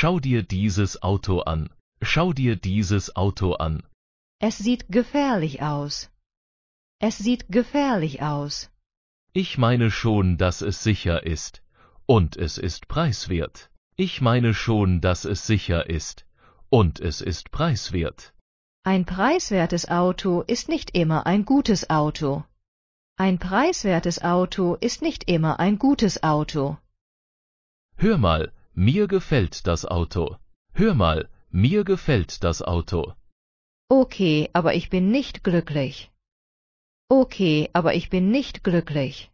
Schau dir dieses Auto an. Schau dir dieses Auto an. Es sieht gefährlich aus. Es sieht gefährlich aus. Ich meine schon, dass es sicher ist. Und es ist preiswert. Ich meine schon, dass es sicher ist. Und es ist preiswert. Ein preiswertes Auto ist nicht immer ein gutes Auto. Ein preiswertes Auto ist nicht immer ein gutes Auto. Hör mal, mir gefällt das Auto. Hör mal, mir gefällt das Auto. Okay, aber ich bin nicht glücklich. Okay, aber ich bin nicht glücklich.